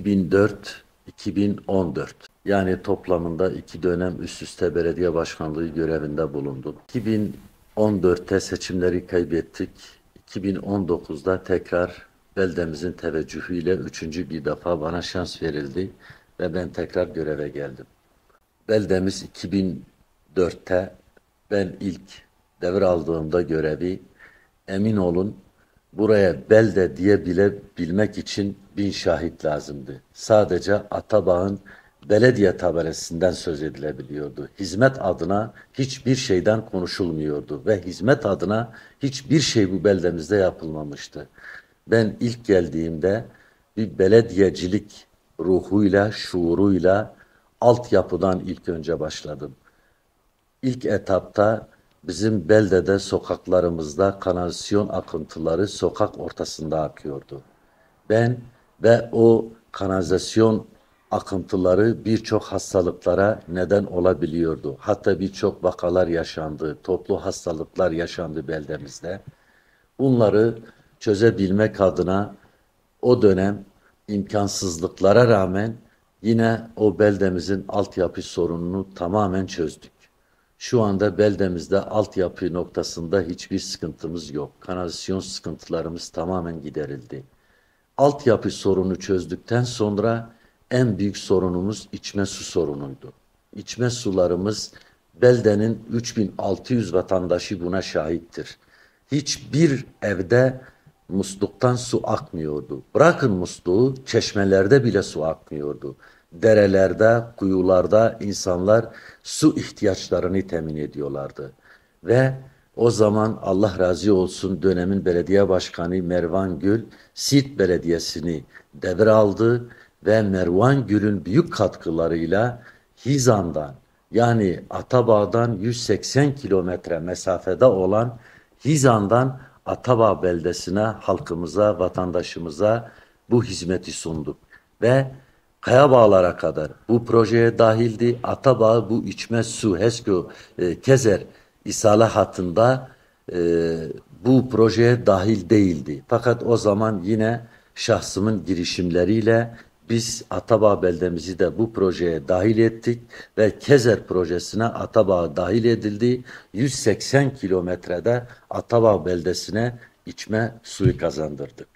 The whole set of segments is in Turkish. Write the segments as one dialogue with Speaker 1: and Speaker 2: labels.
Speaker 1: 2004-2014 yani toplamında iki dönem üst üste belediye başkanlığı görevinde bulundum. 2014'te seçimleri kaybettik. 2019'da tekrar beldemizin teveccühüyle üçüncü bir defa bana şans verildi ve ben tekrar göreve geldim. Beldemiz 2004'te ben ilk devir aldığımda görevi emin olun buraya belde diye bile bilmek için bin şahit lazımdı. Sadece Atabağ'ın belediye tabelesinden söz edilebiliyordu. Hizmet adına hiçbir şeyden konuşulmuyordu ve hizmet adına hiçbir şey bu beldemizde yapılmamıştı. Ben ilk geldiğimde bir belediyecilik ruhuyla, şuuruyla altyapıdan ilk önce başladım. İlk etapta Bizim beldede sokaklarımızda kanalizasyon akıntıları sokak ortasında akıyordu. Ben ve o kanalizasyon akıntıları birçok hastalıklara neden olabiliyordu. Hatta birçok vakalar yaşandı, toplu hastalıklar yaşandı beldemizde. Bunları çözebilmek adına o dönem imkansızlıklara rağmen yine o beldemizin altyapı sorununu tamamen çözdük. Şu anda beldemizde altyapı noktasında hiçbir sıkıntımız yok. Kanalizasyon sıkıntılarımız tamamen giderildi. Altyapı sorunu çözdükten sonra en büyük sorunumuz içme su sorunuydu. İçme sularımız beldenin 3600 vatandaşı buna şahittir. Hiçbir evde musluktan su akmıyordu. Bırakın musluğu çeşmelerde bile su akmıyordu derelerde, kuyularda insanlar su ihtiyaçlarını temin ediyorlardı. Ve o zaman Allah razı olsun dönemin belediye başkanı Mervan Gül, Siirt Belediyesi'ni devraldı ve Mervan Gül'ün büyük katkılarıyla Hizan'dan yani Atabağ'dan 180 kilometre mesafede olan Hizan'dan Atabağ beldesine, halkımıza, vatandaşımıza bu hizmeti sunduk. Ve Kaya bağlara kadar bu projeye dahildi. Atabağ bu içme su HESCO e, Kezer İsala hattında e, bu projeye dahil değildi. Fakat o zaman yine şahsımın girişimleriyle biz Atabağ beldemizi de bu projeye dahil ettik ve Kezer projesine Atabağ dahil edildi. 180 kilometrede Atabağ beldesine içme suyu kazandırdık.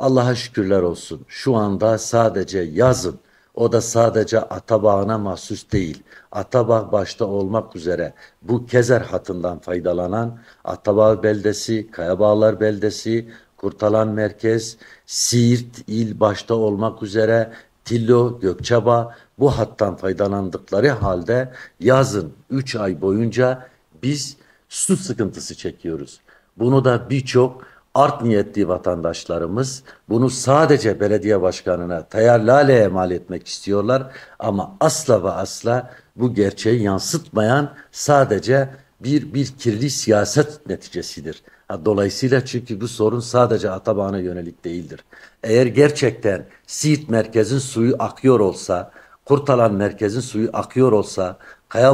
Speaker 1: Allah'a şükürler olsun. Şu anda sadece yazın. O da sadece Atabağ'ına mahsus değil. Atabağ başta olmak üzere bu Kezer hatından faydalanan Atabağ Beldesi, Kayabağlar Beldesi, Kurtalan Merkez, Siirt il başta olmak üzere Tillo, Gökçeba bu hattan faydalandıkları halde yazın 3 ay boyunca biz su sıkıntısı çekiyoruz. Bunu da birçok art niyetli vatandaşlarımız bunu sadece belediye başkanına tayarlale mal etmek istiyorlar ama asla ve asla bu gerçeği yansıtmayan sadece bir bir kirli siyaset neticesidir. dolayısıyla çünkü bu sorun sadece Ataban'a yönelik değildir. Eğer gerçekten Siirt merkezin suyu akıyor olsa, Kurtalan merkezin suyu akıyor olsa, Kaya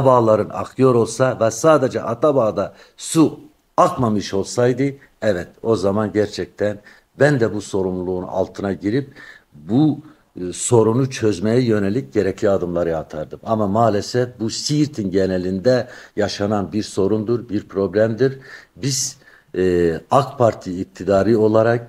Speaker 1: akıyor olsa ve sadece Atabağ'da su akmamış olsaydı evet o zaman gerçekten ben de bu sorumluluğun altına girip bu e, sorunu çözmeye yönelik gerekli adımları atardım. Ama maalesef bu Siirt'in genelinde yaşanan bir sorundur, bir problemdir. Biz e, AK Parti iktidarı olarak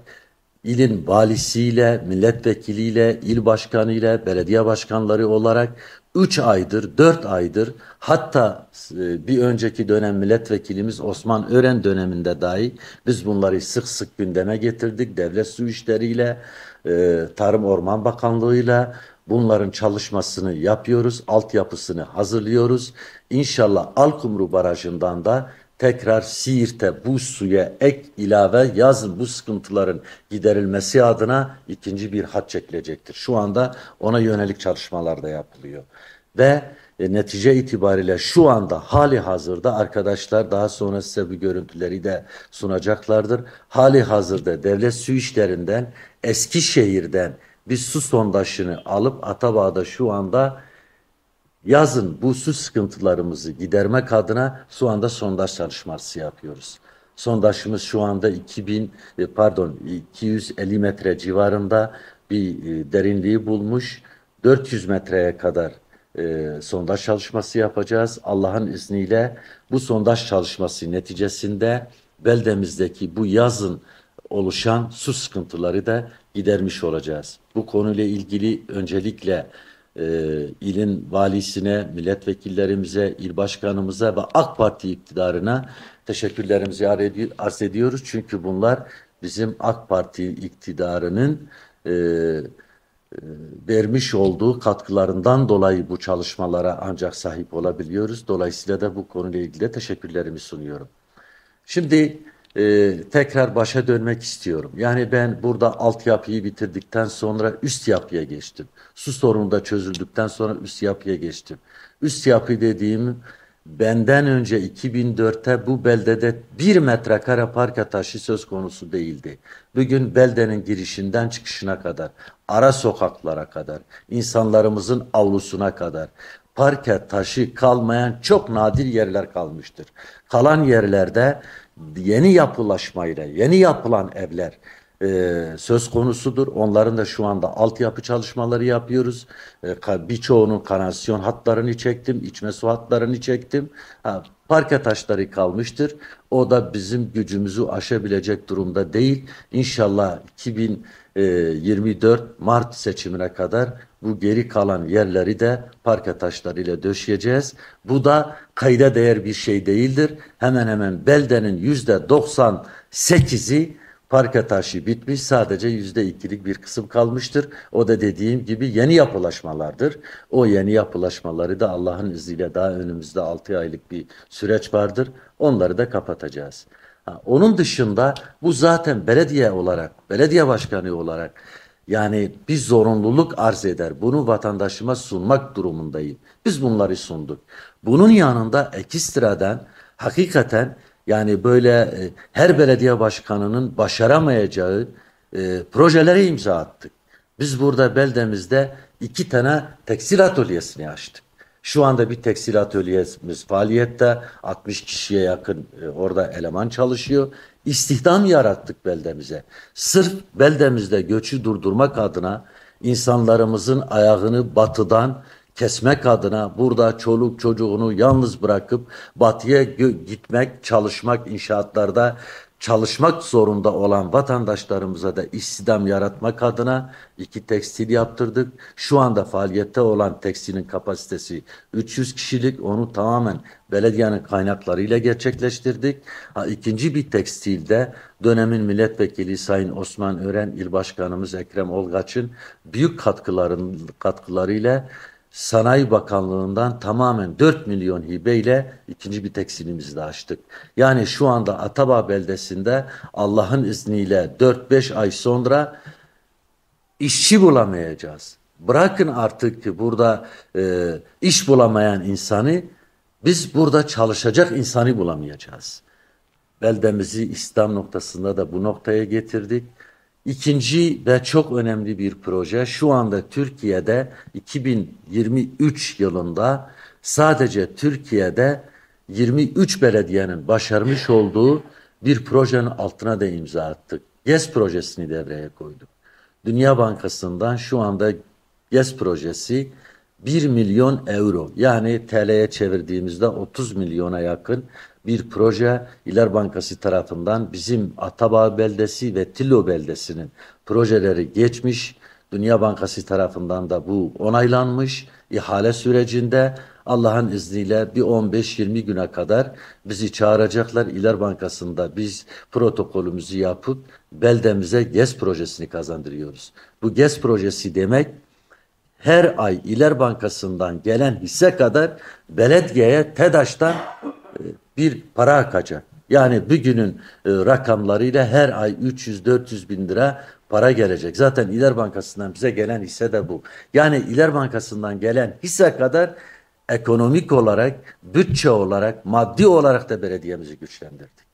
Speaker 1: ilin valisiyle, milletvekiliyle, il başkanıyla, belediye başkanları olarak 3 aydır, 4 aydır hatta e, bir önceki dönem milletvekilimiz Osman Ören döneminde dahi biz bunları sık sık gündeme getirdik. Devlet su işleriyle, e, Tarım Orman Bakanlığı'yla bunların çalışmasını yapıyoruz, altyapısını hazırlıyoruz. İnşallah Alkumru Barajı'ndan da tekrar Siirt'e bu suya ek ilave yazın bu sıkıntıların giderilmesi adına ikinci bir hat çekilecektir. Şu anda ona yönelik çalışmalar da yapılıyor. Ve e, netice itibariyle şu anda hali hazırda arkadaşlar daha sonra size bu görüntüleri de sunacaklardır. Hali hazırda devlet su işlerinden Eskişehir'den bir su sondajını alıp Atabağ'da şu anda Yazın bu su sıkıntılarımızı gidermek adına şu anda sondaj çalışması yapıyoruz. Sondajımız şu anda 2000 e, pardon 250 metre civarında bir e, derinliği bulmuş. 400 metreye kadar e, sondaj çalışması yapacağız. Allah'ın izniyle bu sondaj çalışması neticesinde beldemizdeki bu yazın oluşan su sıkıntıları da gidermiş olacağız. Bu konuyla ilgili öncelikle e, ilin valisine, milletvekillerimize, il başkanımıza ve AK Parti iktidarına teşekkürlerimizi arz ediyoruz. Çünkü bunlar bizim AK Parti iktidarının e, e, vermiş olduğu katkılarından dolayı bu çalışmalara ancak sahip olabiliyoruz. Dolayısıyla da bu konuyla ilgili teşekkürlerimi sunuyorum. Şimdi e, tekrar başa dönmek istiyorum. Yani ben burada altyapıyı bitirdikten sonra üst yapıya geçtim. Su sorunu da çözüldükten sonra üst yapıya geçtim. Üst yapı dediğim benden önce 2004'te bu beldede bir metrekare parke taşı söz konusu değildi. Bugün beldenin girişinden çıkışına kadar, ara sokaklara kadar, insanlarımızın avlusuna kadar parke taşı kalmayan çok nadir yerler kalmıştır. Kalan yerlerde yeni yapılaşmayla, yeni yapılan evler e, söz konusudur. Onların da şu anda altyapı çalışmaları yapıyoruz. E, birçoğunun kanasyon hatlarını çektim, içme su hatlarını çektim. Ha, parke taşları kalmıştır. O da bizim gücümüzü aşabilecek durumda değil. İnşallah 2000 24 e, Mart seçimine kadar bu geri kalan yerleri de parke taşlarıyla döşeyeceğiz. Bu da kayda değer bir şey değildir. Hemen hemen beldenin yüzde 98'i parke taşı bitmiş sadece yüzde ikilik bir kısım kalmıştır. O da dediğim gibi yeni yapılaşmalardır. O yeni yapılaşmaları da Allah'ın izniyle daha önümüzde 6 aylık bir süreç vardır. Onları da kapatacağız. Ha, onun dışında bu zaten belediye olarak, belediye başkanı olarak yani bir zorunluluk arz eder. Bunu vatandaşıma sunmak durumundayım. Biz bunları sunduk. Bunun yanında ekstradan hakikaten yani böyle e, her belediye başkanının başaramayacağı e, projelere imza attık. Biz burada beldemizde iki tane tekstil atölyesini açtık. Şu anda bir tekstil atölyemiz faaliyette. 60 kişiye yakın e, orada eleman çalışıyor. İstihdam yarattık beldemize. Sırf beldemizde göçü durdurmak adına insanlarımızın ayağını batıdan kesmek adına burada çoluk çocuğunu yalnız bırakıp batıya gitmek, çalışmak inşaatlarda çalışmak zorunda olan vatandaşlarımıza da istihdam yaratmak adına iki tekstil yaptırdık. Şu anda faaliyette olan tekstilin kapasitesi 300 kişilik. Onu tamamen belediyenin kaynaklarıyla gerçekleştirdik. Ha, ikinci bir tekstilde dönemin milletvekili Sayın Osman Ören, il başkanımız Ekrem Olgaç'ın büyük katkıların katkılarıyla Sanayi Bakanlığı'ndan tamamen 4 milyon hibeyle ikinci bir tekstilimizi de açtık. Yani şu anda Ataba beldesinde Allah'ın izniyle 4-5 ay sonra işçi bulamayacağız. Bırakın artık burada e, iş bulamayan insanı biz burada çalışacak insanı bulamayacağız. Beldemizi İslam noktasında da bu noktaya getirdik. İkinci ve çok önemli bir proje şu anda Türkiye'de 2023 yılında sadece Türkiye'de 23 belediyenin başarmış olduğu bir projenin altına da imza attık. GES projesini devreye koyduk. Dünya Bankası'ndan şu anda GES projesi 1 milyon euro yani TL'ye çevirdiğimizde 30 milyona yakın bir proje İler Bankası tarafından bizim Ataba beldesi ve Tillo beldesinin projeleri geçmiş. Dünya Bankası tarafından da bu onaylanmış. İhale sürecinde Allah'ın izniyle bir 15-20 güne kadar bizi çağıracaklar. İler Bankası'nda biz protokolümüzü yapıp beldemize GES projesini kazandırıyoruz. Bu GES projesi demek her ay İler Bankası'ndan gelen hisse kadar belediyeye TEDAŞ'tan bir para akacak. Yani bugünün e, rakamlarıyla her ay 300-400 bin lira para gelecek. Zaten İler Bankası'ndan bize gelen hisse de bu. Yani İler Bankası'ndan gelen hisse kadar ekonomik olarak, bütçe olarak, maddi olarak da belediyemizi güçlendirdik.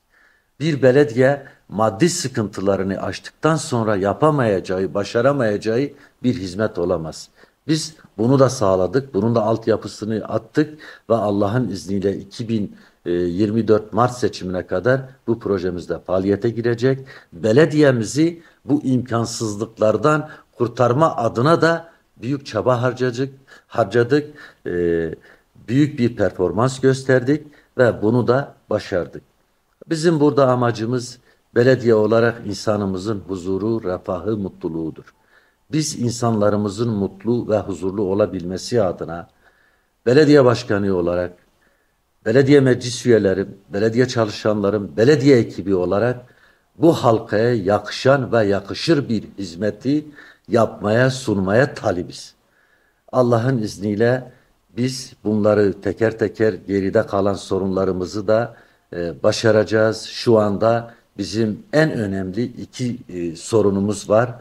Speaker 1: Bir belediye maddi sıkıntılarını aştıktan sonra yapamayacağı, başaramayacağı bir hizmet olamaz. Biz bunu da sağladık, bunun da altyapısını attık ve Allah'ın izniyle 2000 24 ee, Mart seçimine kadar bu projemizde faaliyete girecek. Belediyemizi bu imkansızlıklardan kurtarma adına da büyük çaba harcadık, harcadık, e, ee, büyük bir performans gösterdik ve bunu da başardık. Bizim burada amacımız belediye olarak insanımızın huzuru, refahı, mutluluğudur. Biz insanlarımızın mutlu ve huzurlu olabilmesi adına belediye başkanı olarak belediye meclis üyelerim, belediye çalışanlarım, belediye ekibi olarak bu halkaya yakışan ve yakışır bir hizmeti yapmaya, sunmaya talibiz. Allah'ın izniyle biz bunları teker teker geride kalan sorunlarımızı da e, başaracağız. Şu anda bizim en önemli iki e, sorunumuz var.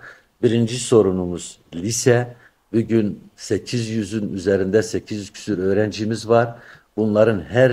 Speaker 1: Birinci sorunumuz lise. Bugün 800'ün üzerinde 800 küsür öğrencimiz var. Bunların her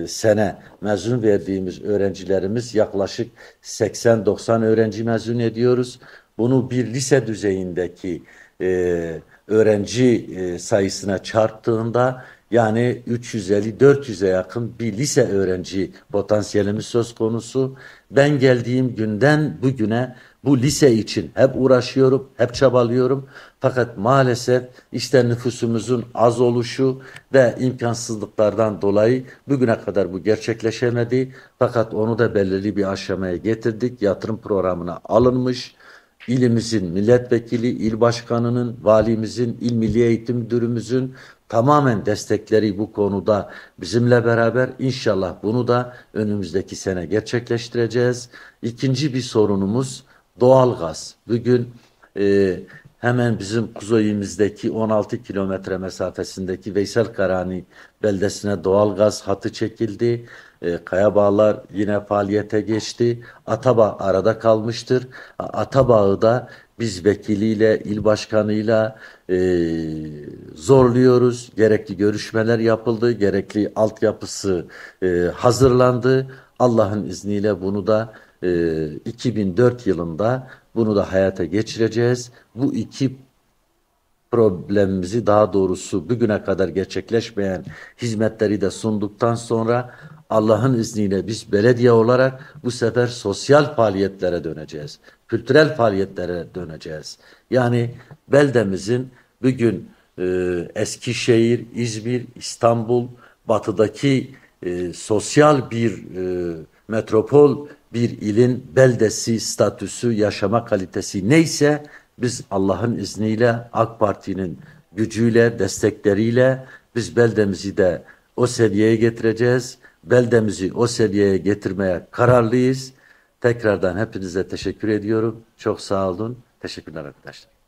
Speaker 1: e, sene mezun verdiğimiz öğrencilerimiz yaklaşık 80-90 öğrenci mezun ediyoruz. Bunu bir lise düzeyindeki e, öğrenci e, sayısına çarptığında yani 350-400'e yakın bir lise öğrenci potansiyelimiz söz konusu. Ben geldiğim günden bugüne bu lise için hep uğraşıyorum, hep çabalıyorum. Fakat maalesef işte nüfusumuzun az oluşu ve imkansızlıklardan dolayı bugüne kadar bu gerçekleşemedi. Fakat onu da belirli bir aşamaya getirdik. Yatırım programına alınmış. İlimizin milletvekili, il başkanının, valimizin, il milli eğitim müdürümüzün tamamen destekleri bu konuda bizimle beraber inşallah bunu da önümüzdeki sene gerçekleştireceğiz. İkinci bir sorunumuz Doğalgaz. Bugün e, hemen bizim kuzeyimizdeki 16 kilometre mesafesindeki Veysel Karani beldesine doğal gaz hatı çekildi. E, Kayabağlar yine faaliyete geçti. Ataba arada kalmıştır. Atabağı da biz vekiliyle, il başkanıyla e, zorluyoruz. Gerekli görüşmeler yapıldı, gerekli altyapısı e, hazırlandı. Allah'ın izniyle bunu da 2004 ee, yılında bunu da hayata geçireceğiz. Bu iki problemimizi daha doğrusu bugüne kadar gerçekleşmeyen hizmetleri de sunduktan sonra Allah'ın izniyle biz belediye olarak bu sefer sosyal faaliyetlere döneceğiz. Kültürel faaliyetlere döneceğiz. Yani beldemizin bugün e, Eskişehir, İzmir, İstanbul, batıdaki e, sosyal bir e, metropol bir ilin beldesi statüsü, yaşama kalitesi neyse biz Allah'ın izniyle AK Parti'nin gücüyle, destekleriyle biz beldemizi de o seviyeye getireceğiz. Beldemizi o seviyeye getirmeye kararlıyız. Tekrardan hepinize teşekkür ediyorum. Çok sağ olun. Teşekkürler arkadaşlar.